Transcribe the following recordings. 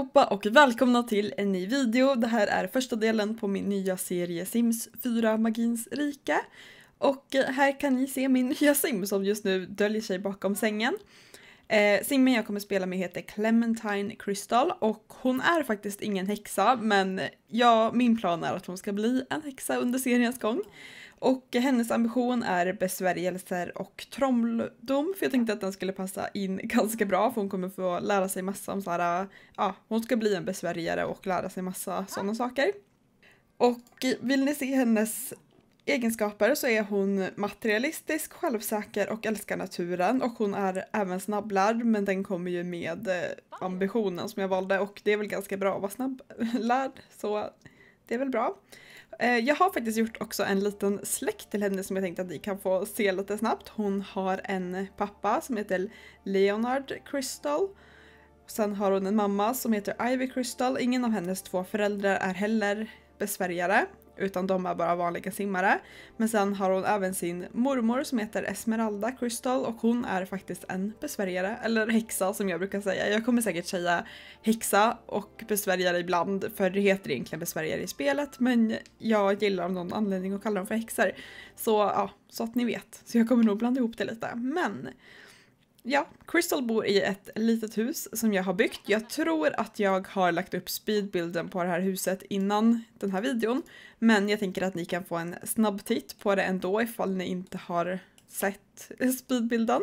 allihopa och välkomna till en ny video. Det här är första delen på min nya serie Sims 4 Magins Rika. Och eh, här kan ni se min nya sim som just nu döljer sig bakom sängen. Eh, simmen jag kommer spela med heter Clementine Crystal och hon är faktiskt ingen häxa men ja, min plan är att hon ska bli en häxa under seriens gång. Och hennes ambition är besvärjelser och trolldom för jag tänkte att den skulle passa in ganska bra för hon kommer få lära sig massa om såhär, ja hon ska bli en besvärjare och lära sig massa sådana saker. Och vill ni se hennes egenskaper så är hon materialistisk, självsäker och älskar naturen och hon är även snabblärd men den kommer ju med eh, ambitionen som jag valde och det är väl ganska bra att vara snabblärd så det är väl bra. Eh, jag har faktiskt gjort också en liten släkt till henne som jag tänkte att ni kan få se lite snabbt. Hon har en pappa som heter Leonard Crystal. Sen har hon en mamma som heter Ivy Crystal. Ingen av hennes två föräldrar är heller besvärjare utan de är bara vanliga simmare. Men sen har hon även sin mormor som heter Esmeralda Crystal och hon är faktiskt en besvärjare, eller häxa som jag brukar säga. Jag kommer säkert säga häxa och besvärjare ibland för det heter egentligen besvärjare i spelet men jag gillar av någon anledning att kalla dem för häxor. Så ja, så att ni vet. Så jag kommer nog blanda ihop det lite. Men Ja, Crystal bor i ett litet hus som jag har byggt. Jag tror att jag har lagt upp speedbilden på det här huset innan den här videon. Men jag tänker att ni kan få en snabb titt på det ändå ifall ni inte har sett speedbilden.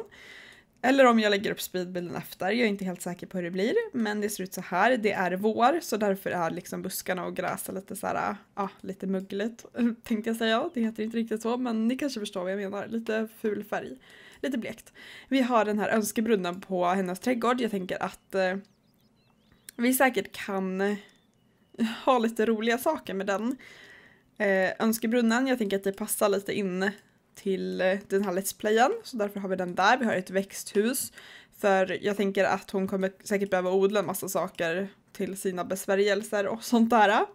Eller om jag lägger upp speedbilden efter, jag är inte helt säker på hur det blir. Men det ser ut så här, det är vår så därför är liksom buskarna och gräset lite så här, ah, lite mögligt tänkte jag säga. Det heter inte riktigt så men ni kanske förstår vad jag menar, lite ful färg lite blekt. Vi har den här önskebrunnen på hennes trädgård. Jag tänker att eh, vi säkert kan eh, ha lite roliga saker med den. Eh, önskebrunnen, jag tänker att det passar lite in till eh, den här Let's Playen, så därför har vi den där. Vi har ett växthus, för jag tänker att hon kommer säkert behöva odla en massa saker till sina besvärjelser och sånt där.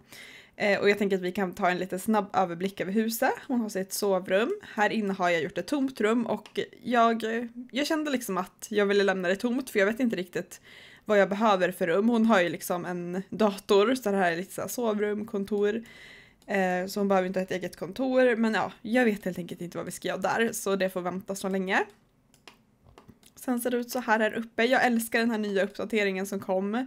Eh, och jag tänker att vi kan ta en liten snabb överblick över huset. Hon har sitt sovrum. Här inne har jag gjort ett tomt rum och jag, jag kände liksom att jag ville lämna det tomt för jag vet inte riktigt vad jag behöver för rum. Hon har ju liksom en dator så det här är lite så sovrum, kontor. Eh, så hon behöver inte ha ett eget kontor men ja, jag vet helt enkelt inte vad vi ska göra där så det får vänta så länge. Sen ser det ut så här här uppe. Jag älskar den här nya uppdateringen som kom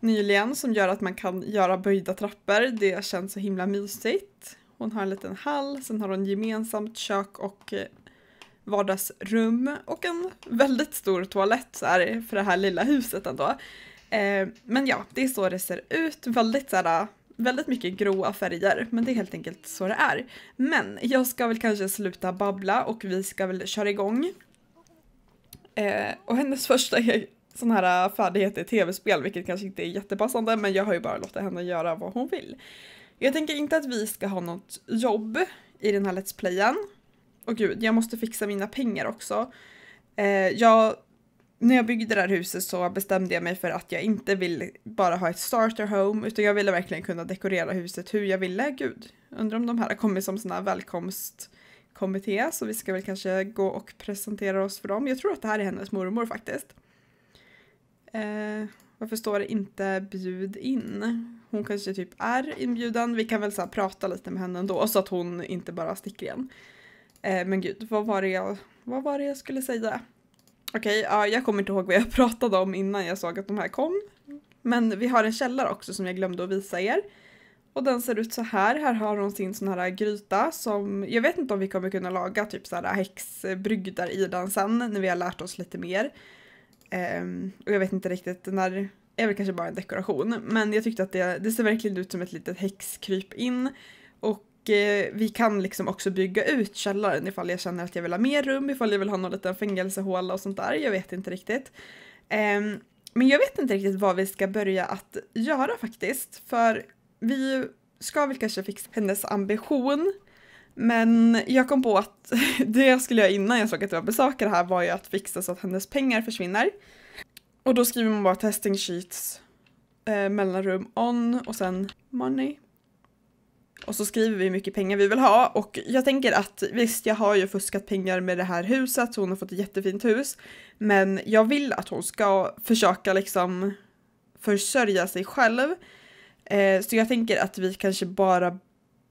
nyligen som gör att man kan göra böjda trappor. Det känns så himla mysigt. Hon har en liten hall, sen har hon gemensamt kök och eh, vardagsrum och en väldigt stor toalett så här, för det här lilla huset ändå. Eh, men ja, det är så det ser ut. Väldigt, så här, väldigt mycket gråa färger, men det är helt enkelt så det är. Men jag ska väl kanske sluta babbla och vi ska väl köra igång. Eh, och hennes första sån här äh, färdighet i tv-spel, vilket kanske inte är jättepassande, men jag har ju bara låtit henne göra vad hon vill. Jag tänker inte att vi ska ha något jobb i den här Let's Playen. Och gud, jag måste fixa mina pengar också. Eh, jag, när jag byggde det här huset så bestämde jag mig för att jag inte vill bara ha ett starter home, utan jag ville verkligen kunna dekorera huset hur jag ville. Gud, undrar om de här har kommit som sån här välkomst kommitté så vi ska väl kanske gå och presentera oss för dem. Jag tror att det här är hennes mormor faktiskt. Eh, varför står det inte bjud in? Hon kanske typ är inbjudan. Vi kan väl så prata lite med henne ändå så att hon inte bara sticker igen. Eh, men gud, vad var, det jag, vad var det jag skulle säga? Okej, okay, ja, jag kommer inte ihåg vad jag pratade om innan jag såg att de här kom. Men vi har en källare också som jag glömde att visa er. Och den ser ut så här. Här har hon sin sån här gryta som, jag vet inte om vi kommer kunna laga typ så här häxbrygdar i den sen när vi har lärt oss lite mer. Um, och jag vet inte riktigt, den där är väl kanske bara en dekoration. Men jag tyckte att det, det ser verkligen ut som ett litet häxkryp in. Och eh, vi kan liksom också bygga ut källaren ifall jag känner att jag vill ha mer rum, ifall jag vill ha någon liten fängelsehåla och sånt där. Jag vet inte riktigt. Um, men jag vet inte riktigt vad vi ska börja att göra faktiskt. För vi ska väl kanske fixa hennes ambition men jag kom på att det jag skulle göra innan jag såg att det var besökare här var ju att fixa så att hennes pengar försvinner. Och då skriver man bara testing sheets, eh, mellanrum on och sen money. Och så skriver vi hur mycket pengar vi vill ha och jag tänker att visst, jag har ju fuskat pengar med det här huset, hon har fått ett jättefint hus. Men jag vill att hon ska försöka liksom försörja sig själv. Eh, så jag tänker att vi kanske bara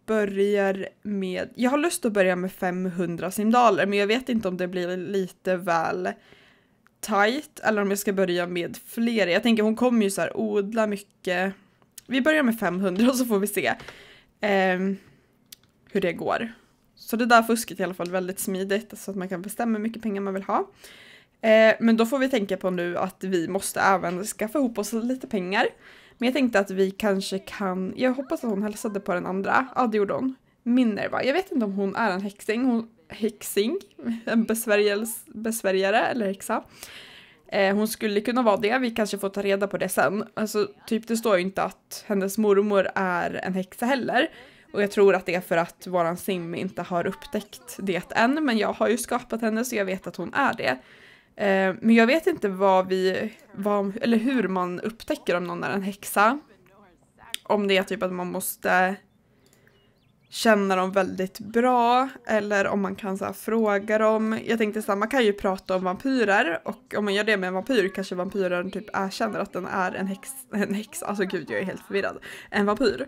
börjar med, jag har lust att börja med 500 simdaler men jag vet inte om det blir lite väl tight eller om jag ska börja med fler. Jag tänker hon kommer ju så här odla mycket. Vi börjar med 500 och så får vi se eh, hur det går. Så det där fusket är i alla fall väldigt smidigt så att man kan bestämma hur mycket pengar man vill ha. Eh, men då får vi tänka på nu att vi måste även skaffa ihop oss lite pengar. Men jag tänkte att vi kanske kan, jag hoppas att hon hälsade på den andra, ja det gjorde hon. Minerva, jag vet inte om hon är en häxing, hon, häxing, en besvärjare eller häxa. Eh, hon skulle kunna vara det, vi kanske får ta reda på det sen. Alltså typ det står ju inte att hennes mormor är en häxa heller. Och jag tror att det är för att våran sim inte har upptäckt det än, men jag har ju skapat henne så jag vet att hon är det. Eh, men jag vet inte vad vi, vad, eller hur man upptäcker om någon är en häxa. Om det är typ att man måste känna dem väldigt bra eller om man kan så här, fråga dem. Jag tänkte såhär, man kan ju prata om vampyrer och om man gör det med en vampyr kanske vampyren typ erkänner att den är en häxa. En häxa. Alltså gud, jag är helt förvirrad. En vampyr.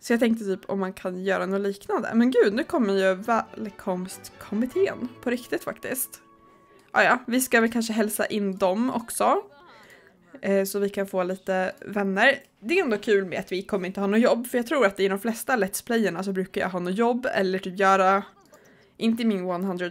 Så jag tänkte typ om man kan göra något liknande. Men gud, nu kommer ju välkomstkommittén på riktigt faktiskt ah, ja, vi ska väl kanske hälsa in dem också. Eh, så vi kan få lite vänner. Det är ändå kul med att vi kommer inte ha något jobb, för jag tror att i de flesta Let's Playerna så brukar jag ha något jobb eller typ göra, inte min 100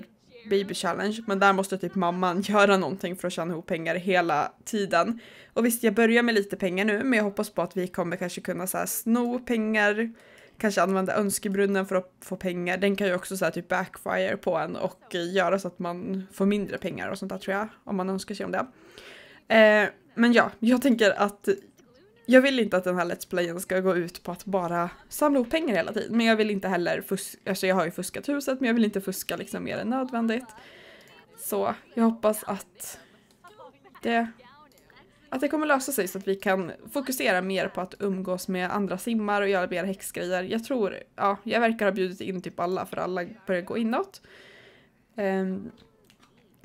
baby challenge, men där måste typ mamman göra någonting för att tjäna ihop pengar hela tiden. Och visst, jag börjar med lite pengar nu, men jag hoppas på att vi kommer kanske kunna så här, sno pengar kanske använda önskebrunnen för att få pengar. Den kan ju också så här, typ backfire på en och göra så att man får mindre pengar och sånt där tror jag. Om man önskar sig om det. Eh, men ja, jag tänker att jag vill inte att den här Let's Playen ska gå ut på att bara samla ihop pengar hela tiden. Men jag vill inte heller fuska, alltså jag har ju fuskat huset men jag vill inte fuska liksom mer än nödvändigt. Så jag hoppas att det att det kommer lösa sig så att vi kan fokusera mer på att umgås med andra simmar och göra mer häxgrejer. Jag tror, ja, jag verkar ha bjudit in typ alla för alla börjar gå inåt. Um,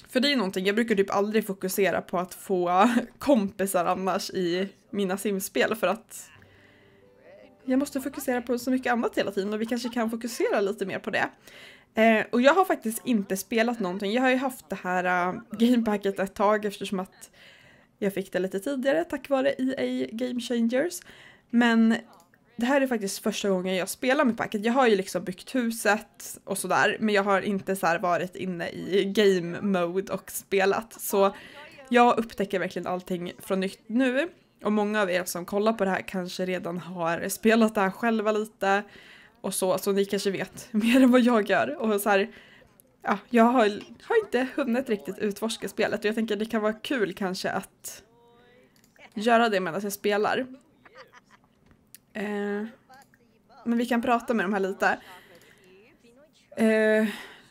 för det är någonting, jag brukar typ aldrig fokusera på att få kompisar annars i mina simspel för att jag måste fokusera på så mycket annat hela tiden och vi kanske kan fokusera lite mer på det. Eh, och jag har faktiskt inte spelat någonting. Jag har ju haft det här uh, gamepacket ett tag eftersom att jag fick det lite tidigare tack vare EA Game Changers. Men det här är faktiskt första gången jag spelar med packet. Jag har ju liksom byggt huset och sådär, men jag har inte så varit inne i game mode och spelat. Så jag upptäcker verkligen allting från nytt nu. Och många av er som kollar på det här kanske redan har spelat det här själva lite och så, så ni kanske vet mer än vad jag gör. Och så här, ja, jag har, har, inte hunnit riktigt utforska spelet och jag tänker att det kan vara kul kanske att göra det medan jag spelar. Eh, men vi kan prata med de här lite. Eh,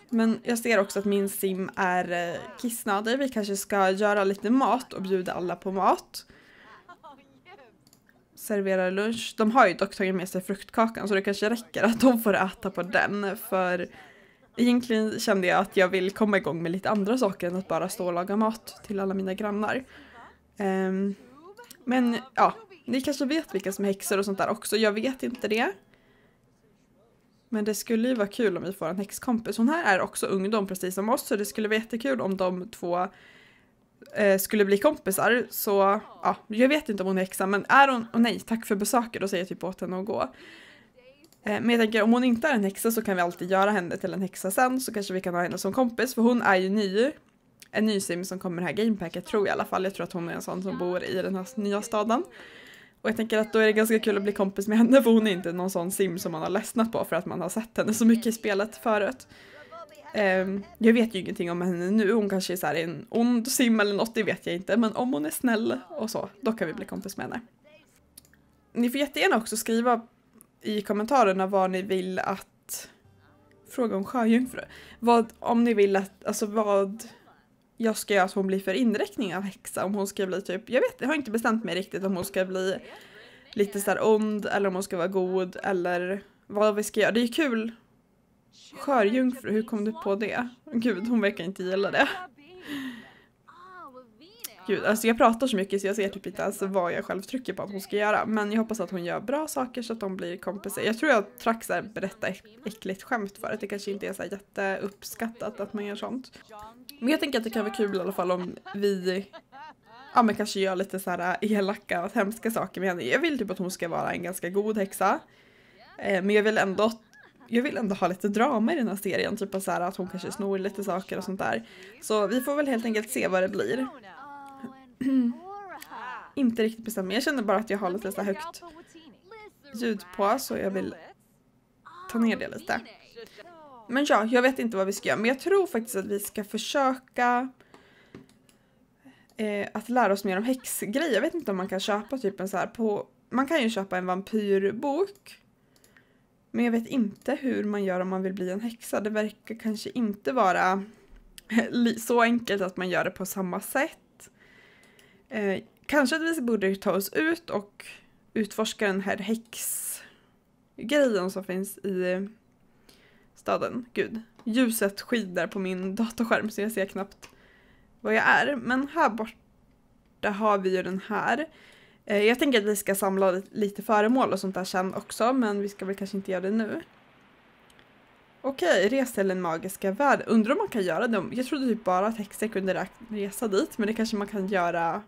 men jag ser också att min sim är eh, kissnödig. Vi kanske ska göra lite mat och bjuda alla på mat. Servera lunch. De har ju dock tagit med sig fruktkakan så det kanske räcker att de får äta på den för Egentligen kände jag att jag vill komma igång med lite andra saker än att bara stå och laga mat till alla mina grannar. Um, men ja, ni kanske vet vilka som är häxor och sånt där också. Jag vet inte det. Men det skulle ju vara kul om vi får en häxkompis. Hon här är också ungdom precis som oss så det skulle vara jättekul om de två eh, skulle bli kompisar. Så ja, jag vet inte om hon är häxa men är hon, oh nej tack för besöket, då säger jag typ åt henne att gå. Eh, men jag tänker om hon inte är en häxa så kan vi alltid göra henne till en häxa sen så kanske vi kan ha henne som kompis för hon är ju ny. En ny sim som kommer i det här gamepacket tror jag i alla fall. Jag tror att hon är en sån som bor i den här nya staden. Och jag tänker att då är det ganska kul att bli kompis med henne för hon är inte någon sån sim som man har ledsnat på för att man har sett henne så mycket i spelet förut. Um, jag vet ju ingenting om henne nu, hon kanske är så en ond sim eller något, det vet jag inte. Men om hon är snäll och så, då kan vi bli kompis med henne. Ni får jättegärna också skriva i kommentarerna vad ni vill att... Fråga om sjöjungfru. Vad, om ni vill att, alltså vad jag ska göra så hon blir för inräkning av häxa. Om hon ska bli typ, jag vet jag har inte bestämt mig riktigt om hon ska bli lite såhär ond eller om hon ska vara god eller vad vi ska göra. Det är ju kul. Sjöjungfru, hur kom du på det? Gud, hon verkar inte gilla det gud, alltså jag pratar så mycket så jag ser typ inte ens vad jag själv trycker på att hon ska göra. Men jag hoppas att hon gör bra saker så att de blir kompisar. Jag tror jag track såhär berätta äckligt skämt för att det kanske inte är så jätteuppskattat att man gör sånt. Men jag tänker att det kan vara kul i alla fall om vi ja men kanske gör lite så här elaka och hemska saker med henne. Jag vill typ att hon ska vara en ganska god häxa. Eh, men jag vill ändå jag vill ändå ha lite drama i den här serien, typ så här att hon kanske snor lite saker och sånt där. Så vi får väl helt enkelt se vad det blir. inte riktigt bestämma. Jag känner bara att jag har lite så högt ljud på så jag vill ta ner det lite. Men ja, jag vet inte vad vi ska göra. Men jag tror faktiskt att vi ska försöka eh, att lära oss mer om häxgrejer. Jag vet inte om man kan köpa typ en så här på... Man kan ju köpa en vampyrbok. Men jag vet inte hur man gör om man vill bli en häxa. Det verkar kanske inte vara så enkelt att man gör det på samma sätt. Eh, kanske att vi borde ta oss ut och utforska den här häxgrejen som finns i eh, staden. Gud, ljuset skidar på min datorskärm så jag ser knappt vad jag är. Men här borta har vi ju den här. Eh, jag tänker att vi ska samla lite föremål och sånt där sen också men vi ska väl kanske inte göra det nu. Okej, res till den magiska världen. Undrar om man kan göra det? Jag trodde typ bara att häxor kunde resa dit men det kanske man kan göra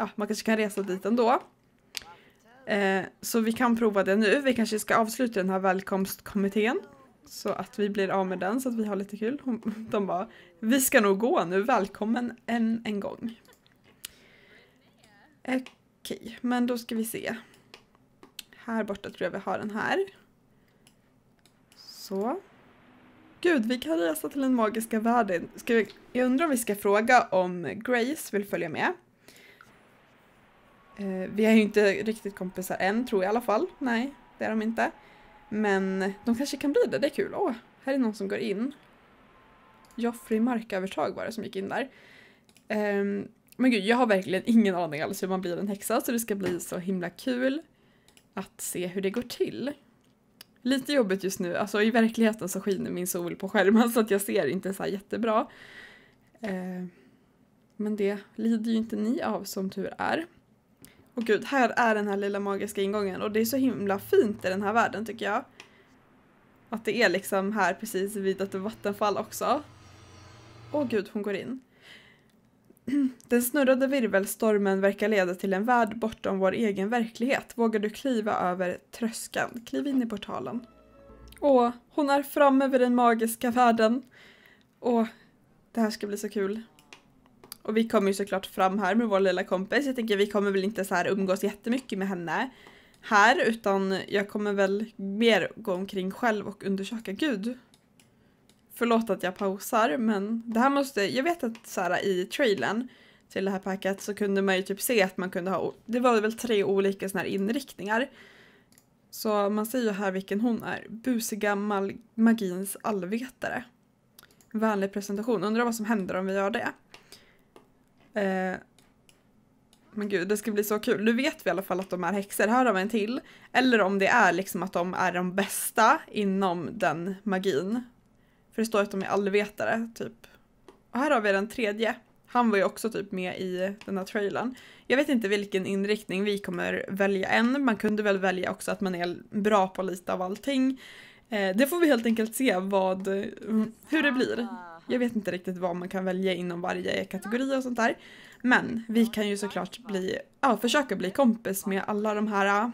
ja, man kanske kan resa dit ändå. Eh, så vi kan prova det nu. Vi kanske ska avsluta den här välkomstkommittén. Så att vi blir av med den så att vi har lite kul. de bara, vi ska nog gå nu, välkommen än en gång. Okej, men då ska vi se. Här borta tror jag vi har den här. Så. Gud, vi kan resa till den magiska världen. Ska vi, jag undrar om vi ska fråga om Grace vill följa med. Eh, vi är ju inte riktigt kompisar än, tror jag i alla fall. Nej, det är de inte. Men de kanske kan bli det, det är kul. Åh, här är någon som går in. Joffrey markövertag var det som gick in där. Um, men gud, jag har verkligen ingen aning alls hur man blir en häxa så det ska bli så himla kul att se hur det går till. Lite jobbigt just nu, alltså i verkligheten så skiner min sol på skärmen så att jag ser inte så jättebra. Uh, men det lider ju inte ni av som tur är. Och gud, här är den här lilla magiska ingången och det är så himla fint i den här världen tycker jag. Att det är liksom här precis vid ett vattenfall också. Åh gud, hon går in. Den snurrade virvelstormen verkar leda till en värld bortom vår egen verklighet. Vågar du kliva över tröskeln? Kliv in i portalen. Åh, hon är framme vid den magiska världen. Åh, det här ska bli så kul. Och vi kommer ju såklart fram här med vår lilla kompis. Jag tänker vi kommer väl inte så här umgås jättemycket med henne här utan jag kommer väl mer gå omkring själv och undersöka Gud. Förlåt att jag pausar men det här måste, jag vet att så här, i trailern till det här packet så kunde man ju typ se att man kunde ha, det var väl tre olika såna här inriktningar. Så man ser ju här vilken hon är, busiga magins allvetare. Vänlig presentation, undrar vad som händer om vi gör det. Eh, men gud, det ska bli så kul. Nu vet vi i alla fall att de är häxor. Här har vi en till. Eller om det är liksom att de är de bästa inom den magin. För det står att de är allvetare, typ. Och här har vi den tredje. Han var ju också typ med i den här trailern. Jag vet inte vilken inriktning vi kommer välja än. Man kunde väl välja också att man är bra på lite av allting. Eh, det får vi helt enkelt se vad, eh, hur det blir. Ah. Jag vet inte riktigt vad man kan välja inom varje kategori och sånt där. Men vi kan ju såklart bli, ja, försöka bli kompis med alla de här äh,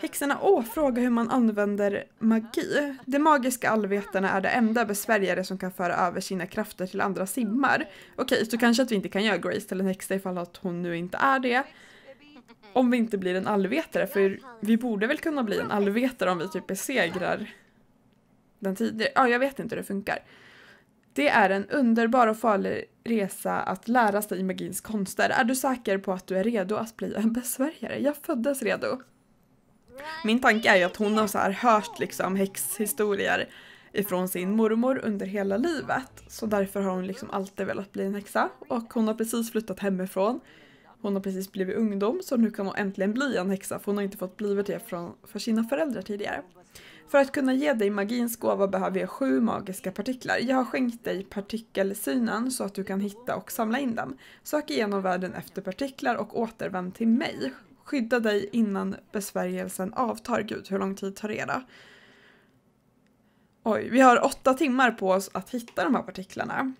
Häxorna åh, fråga hur man använder magi. De magiska allvetarna är de enda besvärjare som kan föra över sina krafter till andra simmar. Okej, så kanske att vi inte kan göra Grace till en häxa ifall att hon nu inte är det. Om vi inte blir en allvetare, för vi borde väl kunna bli en allvetare om vi typ besegrar den tidigare. Ja, jag vet inte hur det funkar. Det är en underbar och farlig resa att lära sig magins konster. Är du säker på att du är redo att bli en besvärjare? Jag föddes redo. Min tanke är ju att hon har så här hört liksom häxhistorier ifrån sin mormor under hela livet. Så därför har hon liksom alltid velat bli en häxa. Och hon har precis flyttat hemifrån. Hon har precis blivit ungdom så nu kan hon äntligen bli en häxa för hon har inte fått bli det från, för sina föräldrar tidigare. För att kunna ge dig magins gåva behöver jag sju magiska partiklar. Jag har skänkt dig partikelsynen så att du kan hitta och samla in dem. Sök igenom världen efter partiklar och återvänd till mig. Skydda dig innan besvärjelsen avtar. Gud, hur lång tid tar det då? Oj, vi har åtta timmar på oss att hitta de här partiklarna.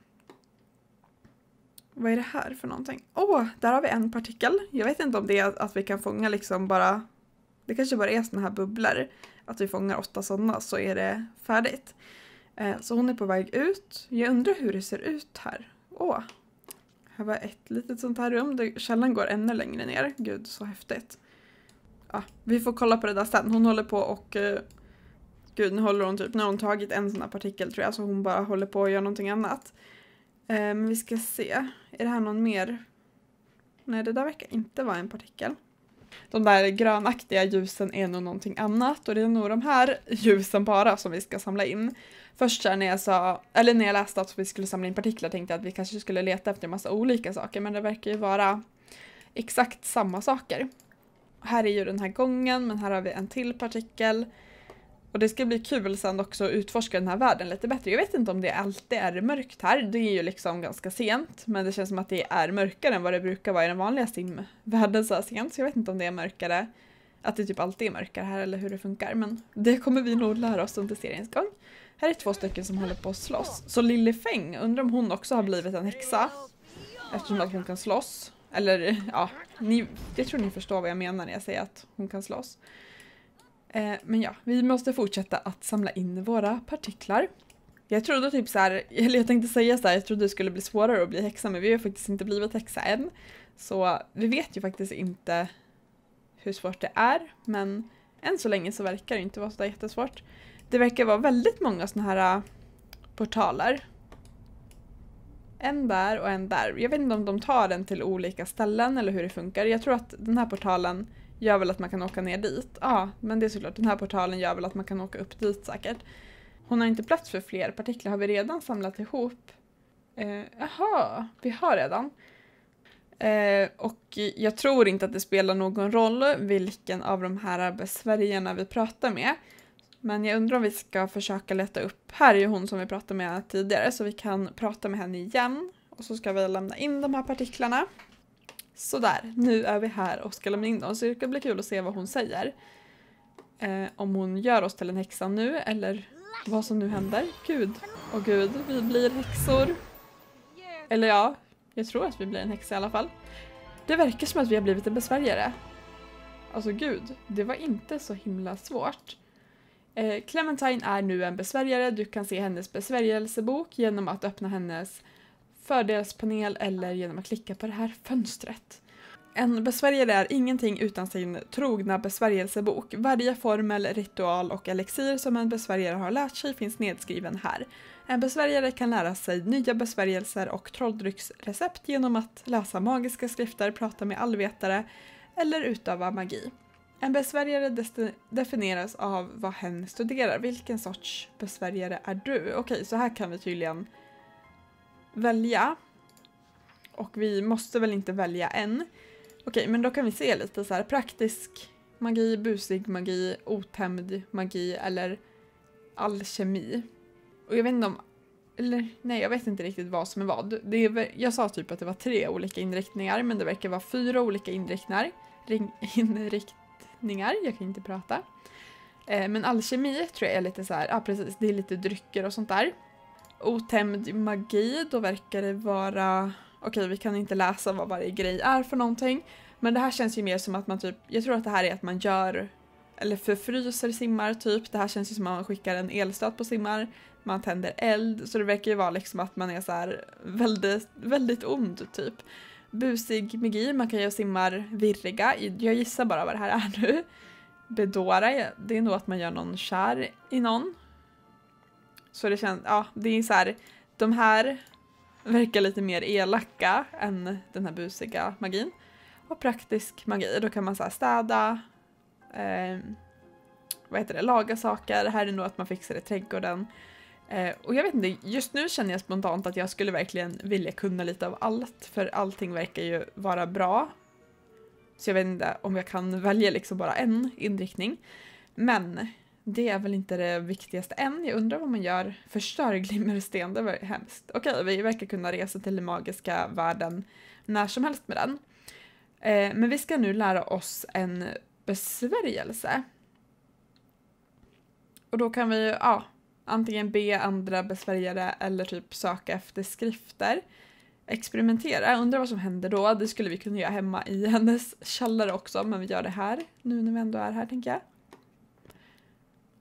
Vad är det här för någonting? Åh, oh, där har vi en partikel. Jag vet inte om det är att vi kan fånga liksom bara det kanske bara är såna här bubblor. Att vi fångar åtta sådana så är det färdigt. Eh, så hon är på väg ut. Jag undrar hur det ser ut här. Åh! Här var ett litet sånt här rum. Där källan går ännu längre ner. Gud, så häftigt. Ja, vi får kolla på det där sen. Hon håller på och... Eh, gud, nu håller hon typ... Nu har hon tagit en sån här partikel tror jag. Så hon bara håller på och gör någonting annat. Eh, men vi ska se. Är det här någon mer? Nej, det där verkar inte vara en partikel de där grönaktiga ljusen är nog någonting annat och det är nog de här ljusen bara som vi ska samla in. Först när jag sa, eller när jag läste att vi skulle samla in partiklar tänkte jag att vi kanske skulle leta efter en massa olika saker men det verkar ju vara exakt samma saker. Här är ju den här gången men här har vi en till partikel. Och det ska bli kul sen också att utforska den här världen lite bättre. Jag vet inte om det alltid är mörkt här. Det är ju liksom ganska sent, men det känns som att det är mörkare än vad det brukar vara i den vanliga simvärlden så här sent. Så jag vet inte om det är mörkare, att det typ alltid är mörkare här eller hur det funkar. Men det kommer vi nog lära oss under seriens gång. Här är två stycken som håller på att slåss. Så Lily Feng, undrar om hon också har blivit en häxa? Eftersom att hon kan slåss. Eller ja, ni, jag tror ni förstår vad jag menar när jag säger att hon kan slåss. Eh, men ja, vi måste fortsätta att samla in våra partiklar. Jag trodde typ så här, eller jag tänkte säga så här, jag trodde det skulle bli svårare att bli häxa men vi har faktiskt inte blivit häxa än. Så vi vet ju faktiskt inte hur svårt det är men än så länge så verkar det inte vara så där jättesvårt. Det verkar vara väldigt många såna här eh, portaler. En där och en där. Jag vet inte om de tar den till olika ställen eller hur det funkar. Jag tror att den här portalen gör väl att man kan åka ner dit. Ja, men det är såklart, den här portalen gör väl att man kan åka upp dit säkert. Hon har inte plats för fler partiklar, har vi redan samlat ihop? Eh, vi har redan. Eh, och jag tror inte att det spelar någon roll vilken av de här besvärjarna vi pratar med. Men jag undrar om vi ska försöka leta upp, här är ju hon som vi pratade med tidigare, så vi kan prata med henne igen. Och så ska vi lämna in de här partiklarna sådär, nu är vi här och ska lämna in dem. Så det ska bli kul att se vad hon säger. Eh, om hon gör oss till en häxa nu eller vad som nu händer. Gud, och gud, vi blir häxor. Eller ja, jag tror att vi blir en häxa i alla fall. Det verkar som att vi har blivit en besvärjare. Alltså gud, det var inte så himla svårt. Eh, Clementine är nu en besvärjare. Du kan se hennes besvärjelsebok genom att öppna hennes fördelspanel eller genom att klicka på det här fönstret. En besvärjare är ingenting utan sin trogna besvärjelsebok. Varje formel, ritual och elixir som en besvärjare har lärt sig finns nedskriven här. En besvärjare kan lära sig nya besvärjelser och trolldrycksrecept genom att läsa magiska skrifter, prata med allvetare eller utöva magi. En besvärjare definieras av vad hen studerar. Vilken sorts besvärjare är du? Okej, så här kan vi tydligen välja. Och vi måste väl inte välja än. Okej, men då kan vi se lite så här praktisk magi, busig magi, otämjd magi eller alkemi. Och jag vet inte om... Eller nej, jag vet inte riktigt vad som är vad. Det är, jag sa typ att det var tre olika inriktningar, men det verkar vara fyra olika inriktningar. Ring, inriktningar, jag kan inte prata. Eh, men alkemi tror jag är lite så här, ja ah, precis, det är lite drycker och sånt där otämjd magi, då verkar det vara... Okej, okay, vi kan inte läsa vad varje grej är för någonting. Men det här känns ju mer som att man typ, jag tror att det här är att man gör eller förfryser simmar typ. Det här känns ju som att man skickar en elstöt på simmar. Man tänder eld, så det verkar ju vara liksom att man är så här väldigt, väldigt ond typ. Busig magi, man kan göra simmar virriga. Jag gissar bara vad det här är nu. Bedåra, det är nog att man gör någon kär i någon. Så det känns, ja, det är så här, de här verkar lite mer elaka än den här busiga magin. Och praktisk magi, då kan man så här städa, eh, vad heter det, laga saker. här är nog att man fixar i trädgården. Eh, och jag vet inte, just nu känner jag spontant att jag skulle verkligen vilja kunna lite av allt, för allting verkar ju vara bra. Så jag vet inte om jag kan välja liksom bara en inriktning. Men det är väl inte det viktigaste än. Jag undrar vad man gör. Förstör glimmersten, det var hemskt. Okej, vi verkar kunna resa till den magiska världen när som helst med den. Eh, men vi ska nu lära oss en besvärjelse. Och då kan vi ja, antingen be andra besvärjare eller typ söka efter skrifter. Experimentera, undrar vad som händer då. Det skulle vi kunna göra hemma i hennes källare också men vi gör det här nu när vi ändå är här tänker jag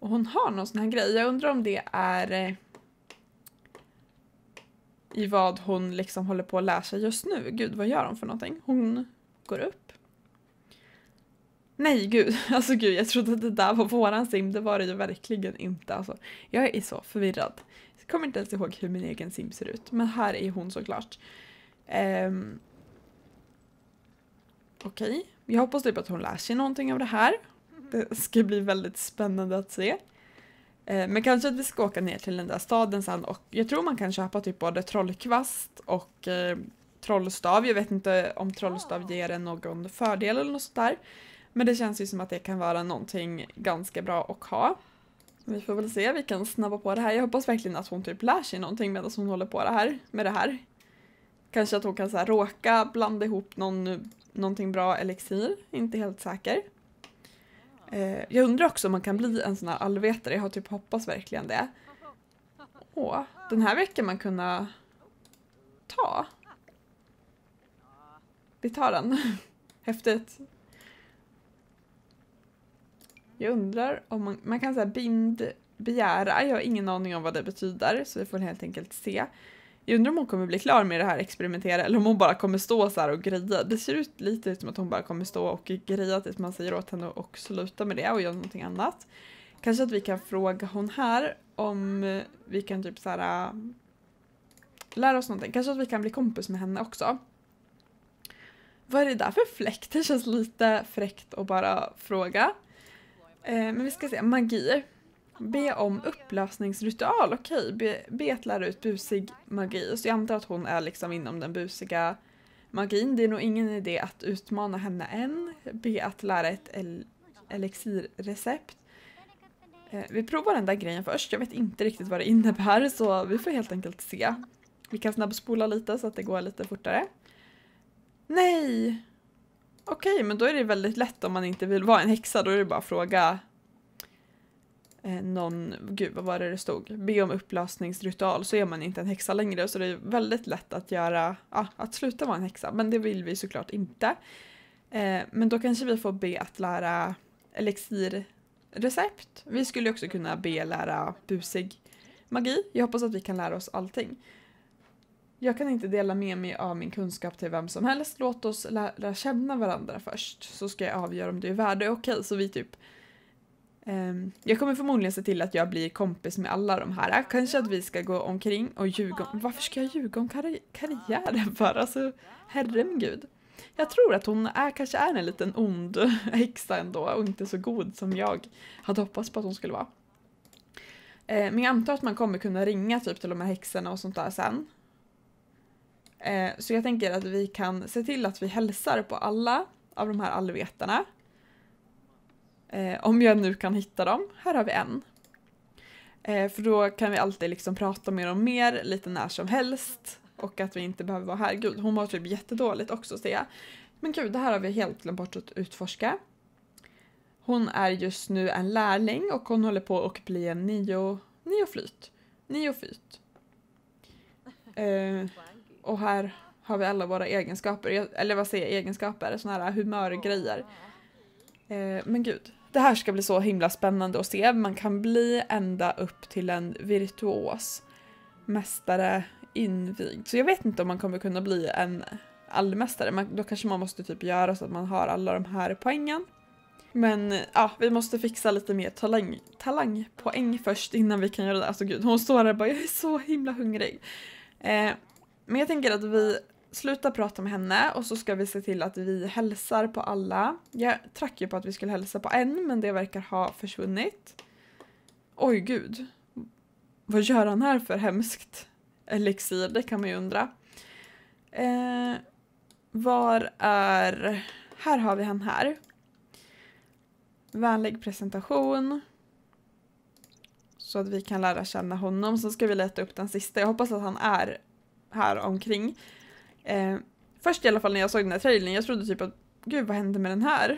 hon har någon sån här grej. Jag undrar om det är eh, i vad hon liksom håller på att lära sig just nu. Gud, vad gör hon för någonting? Hon går upp. Nej, gud. Alltså gud, jag trodde att det där var våran sim. Det var det ju verkligen inte. Alltså, jag är så förvirrad. Jag kommer inte ens ihåg hur min egen sim ser ut. Men här är hon såklart. Um, Okej, okay. jag hoppas typ att hon lär sig någonting av det här. Det ska bli väldigt spännande att se. Eh, men kanske att vi ska åka ner till den där staden sen och jag tror man kan köpa typ både trollkvast och eh, trollstav. Jag vet inte om trollstav ah. ger en någon fördel eller något sånt där. Men det känns ju som att det kan vara någonting ganska bra att ha. Vi får väl se, vi kan snabba på det här. Jag hoppas verkligen att hon typ lär sig någonting medan hon håller på det här, med det här. Kanske att hon kan så här råka blanda ihop någon, någonting bra elixir, inte helt säker. Eh, jag undrar också om man kan bli en sån här allvetare. Jag har typ hoppats verkligen det. Åh, den här veckan man kunna ta. Vi tar den. Häftigt. Jag undrar om man, man kan säga bind begära. Jag har ingen aning om vad det betyder så vi får helt enkelt se. Jag undrar om hon kommer bli klar med det här experimentera eller om hon bara kommer stå så här och greja. Det ser ut lite ut som att hon bara kommer stå och greja tills man säger åt henne och sluta med det och göra någonting annat. Kanske att vi kan fråga hon här om vi kan typ så här äh, lära oss någonting. Kanske att vi kan bli kompis med henne också. Vad är det där för fläkt? Det känns lite fräckt att bara fråga. Eh, men vi ska se, magi. Be om upplösningsritual, okej. Okay. att lära ut busig magi. Så jag antar att hon är liksom inom den busiga magin. Det är nog ingen idé att utmana henne än. Be att lära ett el elixirrecept. Eh, vi provar den där grejen först. Jag vet inte riktigt vad det innebär så vi får helt enkelt se. Vi kan snabbspola lite så att det går lite fortare. Nej! Okej, okay, men då är det väldigt lätt om man inte vill vara en häxa. Då är det bara att fråga eh, någon, gud vad var det det stod, be om upplösningsritual så är man inte en häxa längre så det är väldigt lätt att göra, ja, att sluta vara en häxa men det vill vi såklart inte. Eh, men då kanske vi får be att lära elixirrecept. Vi skulle också kunna be lära busig magi. Jag hoppas att vi kan lära oss allting. Jag kan inte dela med mig av min kunskap till vem som helst. Låt oss lära känna varandra först så ska jag avgöra om det är värde, Okej, okay, så vi typ Um, jag kommer förmodligen se till att jag blir kompis med alla de här. Kanske att vi ska gå omkring och ljuga om... Varför ska jag ljuga om karri karriären för? Alltså, herre Jag tror att hon är, kanske är en liten ond häxa ändå och inte så god som jag hade hoppats på att hon skulle vara. Ehm, men jag antar att man kommer kunna ringa typ till de här häxorna och sånt där sen. Ehm, så jag tänker att vi kan se till att vi hälsar på alla av de här allvetarna. Eh, om jag nu kan hitta dem. Här har vi en. Eh, för då kan vi alltid liksom prata med dem mer lite när som helst. Och att vi inte behöver vara här. Gud, hon mår typ jättedåligt också ser jag. Men gud, det här har vi helt glömt bort att utforska. Hon är just nu en lärling och hon håller på att bli en nio, nioflyt. Niofyt. Eh, och här har vi alla våra egenskaper, eller vad säger jag, egenskaper, såna här humörgrejer. Eh, men gud, det här ska bli så himla spännande att se. Man kan bli ända upp till en virtuos mästare invigd. Så jag vet inte om man kommer kunna bli en allmästare. Man, då kanske man måste typ göra så att man har alla de här poängen. Men ja, vi måste fixa lite mer talang, talangpoäng först innan vi kan göra det. Alltså gud, hon står där och bara jag är så himla hungrig. Eh, men jag tänker att vi sluta prata med henne och så ska vi se till att vi hälsar på alla. Jag trackade ju på att vi skulle hälsa på en men det verkar ha försvunnit. Oj gud. Vad gör han här för hemskt elixir? Det kan man ju undra. Eh, var är... Här har vi han här. Vänlig presentation. Så att vi kan lära känna honom. Sen ska vi leta upp den sista. Jag hoppas att han är här omkring. Eh, först i alla fall när jag såg den här trailern, jag trodde typ att gud vad hände med den här?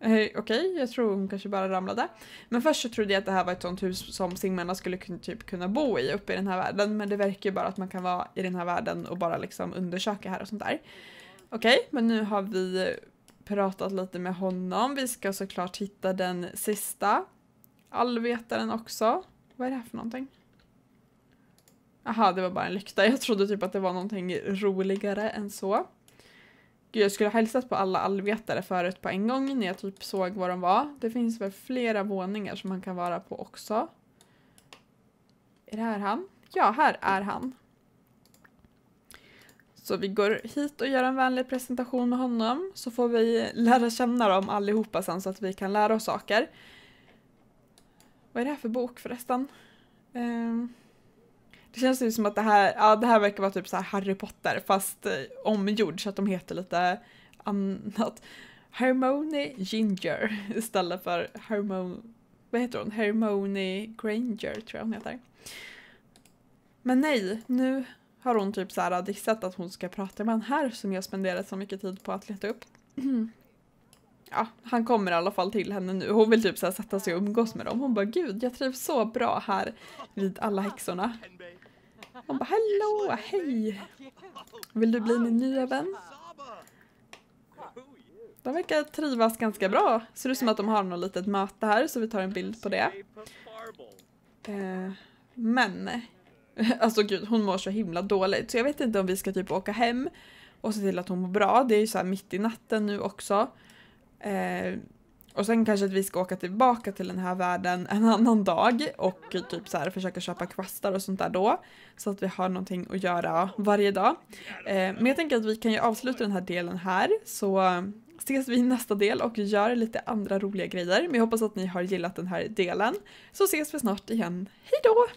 Eh, Okej, okay, jag tror hon kanske bara ramlade. Men först så trodde jag att det här var ett sånt hus som simmarna skulle typ kunna bo i uppe i den här världen. Men det verkar ju bara att man kan vara i den här världen och bara liksom undersöka här och sånt där. Okej, okay, men nu har vi pratat lite med honom. Vi ska såklart hitta den sista allvetaren också. Vad är det här för någonting? Jaha, det var bara en lykta. Jag trodde typ att det var någonting roligare än så. Gud, jag skulle ha hälsat på alla allvetare förut på en gång när jag typ såg var de var. Det finns väl flera våningar som man kan vara på också. Är det här han? Ja, här är han. Så vi går hit och gör en vänlig presentation med honom så får vi lära känna dem allihopa sen så att vi kan lära oss saker. Vad är det här för bok förresten? Um det känns ju som att det här, ja, det här verkar vara typ så Harry Potter fast eh, omgjord så att de heter lite annat. Hermione Ginger istället för Hermione, vad heter hon? Hermione Granger tror jag hon heter. Men nej, nu har hon typ så här dissat att hon ska prata med den här som jag spenderat så mycket tid på att leta upp. ja, han kommer i alla fall till henne nu. Hon vill typ så sätta sig och umgås med dem. Hon bara gud, jag trivs så bra här vid alla häxorna. Hon bara hallå, hej! Vill du bli min nya vän? De verkar trivas ganska bra. Ser ut som att de har något litet möte här så vi tar en bild på det. Eh, men, alltså gud hon mår så himla dåligt så jag vet inte om vi ska typ åka hem och se till att hon mår bra. Det är ju så mitt i natten nu också. Eh, och sen kanske att vi ska åka tillbaka till den här världen en annan dag och typ så här, försöka köpa kvastar och sånt där då. Så att vi har någonting att göra varje dag. Eh, men jag tänker att vi kan ju avsluta den här delen här så ses vi i nästa del och gör lite andra roliga grejer. Men jag hoppas att ni har gillat den här delen. Så ses vi snart igen. Hejdå!